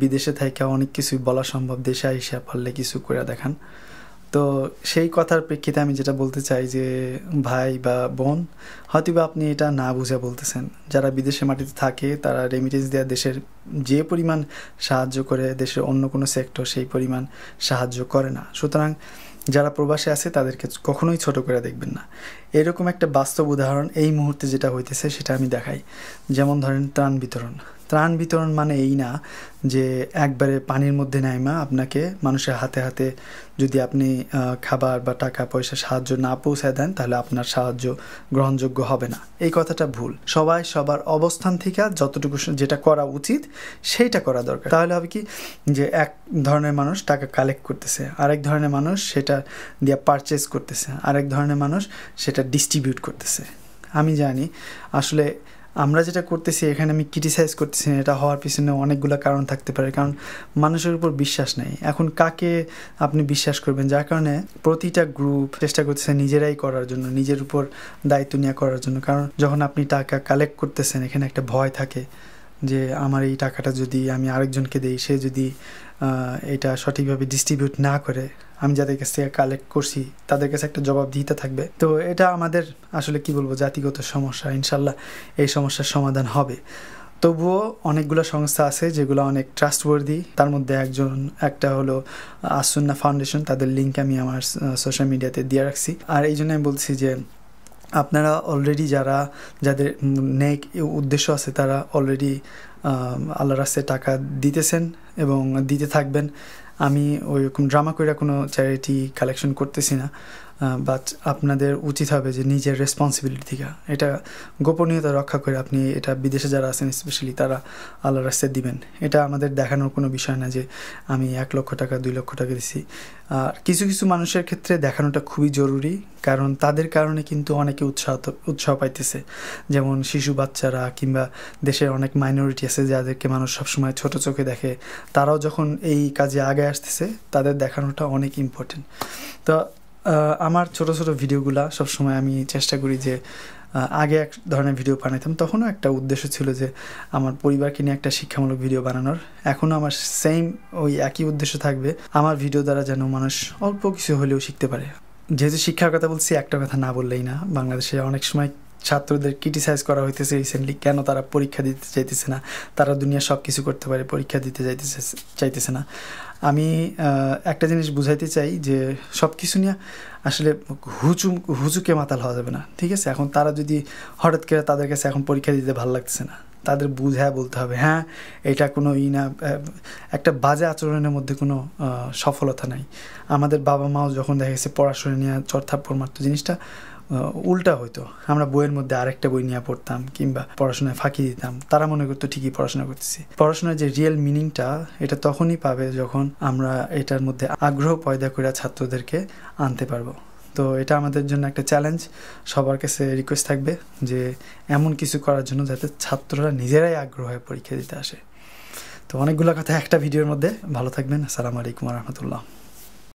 বিদেশে থাইকা অনেক কিছুই বলা সম্ভব দেশে আইসা পারলে কিছু করে দেখান তো সেই কথার প্রেক্ষিতে আমি যেটা বলতে চাই যে ভাই বা বোন হয়তো বা আপনি এটা না বুঝে বলতেছেন যারা বিদেশে মাটিতে থাকে তারা রেমিটেন্স দেওয়া দেশের যে পরিমাণ সাহায্য করে দেশের অন্য কোনো সেক্টর সেই পরিমাণ সাহায্য করে না সুতরাং যারা প্রবাসে আছে তাদেরকে কখনোই ছোট করে দেখবেন না এরকম একটা বাস্তব উদাহরণ এই মুহূর্তে যেটা হইতেছে সেটা আমি দেখাই যেমন ধরেন ত্রাণ বিতরণ ত্রাণ বিতরণ মানে এই না যে একবারে পানির মধ্যে নাইমা আপনাকে মানুষের হাতে হাতে যদি আপনি খাবার বা টাকা পয়সা সাহায্য না পৌঁছায় দেন তাহলে আপনার সাহায্য গ্রহণযোগ্য হবে না এই কথাটা ভুল সবাই সবার অবস্থান থেকে যতটুকু যেটা করা উচিত সেইটা করা দরকার তাহলে হবে কি যে এক ধরনের মানুষ টাকা কালেক্ট করতেছে আরেক ধরনের মানুষ সেটা দিয়ে পারচেস করতেছে আরেক ধরনের মানুষ সেটা ডিস্ট্রিবিউট করতেছে আমি জানি আসলে আমরা যেটা করতেছি এখানে আমি ক্রিটিসাইজ করতেছি এটা হওয়ার পিছনে অনেকগুলো কারণ থাকতে পারে কারণ মানুষের উপর বিশ্বাস নেই এখন কাকে আপনি বিশ্বাস করবেন যার কারণে প্রতিটা গ্রুপ চেষ্টা করতেছে নিজেরাই করার জন্য নিজের উপর দায়িত্ব নিয়ে করার জন্য কারণ যখন আপনি টাকা কালেক্ট করতেছেন এখানে একটা ভয় থাকে যে আমার এই টাকাটা যদি আমি আরেকজনকে দিই সে যদি এটা সঠিকভাবে ডিস্ট্রিবিউট না করে আমি যাদের কাছ থেকে কালেক্ট করছি তাদের কাছে একটা জবাবদিহিতা থাকবে তো এটা আমাদের আসলে কি বলবো জাতিগত সমস্যা ইনশাল্লাহ এই সমস্যার সমাধান হবে তবুও অনেকগুলো সংস্থা আছে যেগুলো অনেক ট্রাস্টওয়ার্দি তার মধ্যে একজন একটা হলো আসুন্না ফাউন্ডেশন তাদের লিঙ্ক আমি আমার সোশ্যাল মিডিয়াতে দিয়ে রাখছি আর এই জন্য আমি বলছি যে আপনারা অলরেডি যারা যাদের নেক উদ্দেশ্য আছে তারা অলরেডি আল্লাহ রাস্তায় টাকা দিতেছেন এবং দিতে থাকবেন আমি ওইরকম ড্রামা করে কোনো চ্যারিটি কালেকশন করতেছি না বাট আপনাদের উচিত হবে যে নিজের রেসপন্সিবিলিটি থেকে এটা গোপনীয়তা রক্ষা করে আপনি এটা বিদেশে যারা আছেন স্পেশালি তারা আল্লাহ রাস্তে দিবেন এটা আমাদের দেখানোর কোনো বিষয় না যে আমি এক লক্ষ টাকা দুই লক্ষ টাকা দিছি আর কিছু কিছু মানুষের ক্ষেত্রে দেখানোটা খুবই জরুরি কারণ তাদের কারণে কিন্তু অনেকে উৎসাহ উৎসাহ পাইতেছে যেমন শিশু বাচ্চারা কিংবা দেশের অনেক মাইনরিটি আছে যাদেরকে মানুষ সবসময় ছোট চোখে দেখে তারাও যখন এই কাজে আগে আসতেছে তাদের দেখানোটা অনেক ইম্পর্টেন্ট তো আমার ছোট ছোট ভিডিওগুলা সবসময় আমি চেষ্টা করি যে আগে এক ধরনের ভিডিও বানাইতাম তখনও একটা উদ্দেশ্য ছিল যে আমার পরিবারকে নিয়ে একটা শিক্ষামূলক ভিডিও বানানোর এখনও আমার সেম ওই একই উদ্দেশ্য থাকবে আমার ভিডিও দ্বারা যেন মানুষ অল্প কিছু হলেও শিখতে পারে যেহেতু শিক্ষার কথা বলছি একটা কথা না বললেই না বাংলাদেশে অনেক সময় ছাত্রদের ক্রিটিসাইজ করা হইতেছে রিসেন্টলি কেন তারা পরীক্ষা দিতে চাইতেছে না তারা দুনিয়া সব কিছু করতে পারে পরীক্ষা দিতে চাইতেছে চাইতেছে না আমি একটা জিনিস বুঝাইতে চাই যে সব কিছু নিয়ে আসলে হুচুম হুচুকে মাতাল হওয়া যাবে না ঠিক আছে এখন তারা যদি হঠাৎ করে তাদের কাছে এখন পরীক্ষা দিতে ভালো লাগতেছে না তাদের বুঝায় বলতে হবে হ্যাঁ এটা কোনো ই না একটা বাজে আচরণের মধ্যে কোনো সফলতা নাই আমাদের বাবা মাও যখন দেখা গেছে পড়াশোনা নিয়ে চর্থাপ্পর মাত্র জিনিসটা উল্টা হইতো আমরা বইয়ের মধ্যে আরেকটা বই নিয়ে পড়তাম কিংবা পড়াশোনায় ফাঁকি দিতাম তারা মনে করতো ঠিকই পড়াশোনা করতেছি পড়াশোনার যে রিয়েল মিনিংটা এটা তখনই পাবে যখন আমরা এটার মধ্যে আগ্রহ পয়দা করে ছাত্রদেরকে আনতে পারবো তো এটা আমাদের জন্য একটা চ্যালেঞ্জ সবার কাছে রিকোয়েস্ট থাকবে যে এমন কিছু করার জন্য যাতে ছাত্ররা নিজেরাই আগ্রহ হয়ে পরীক্ষা দিতে আসে তো অনেকগুলো কথা একটা ভিডিওর মধ্যে ভালো থাকবেন আসসালামু আলাইকুম রহমতুল্লাহ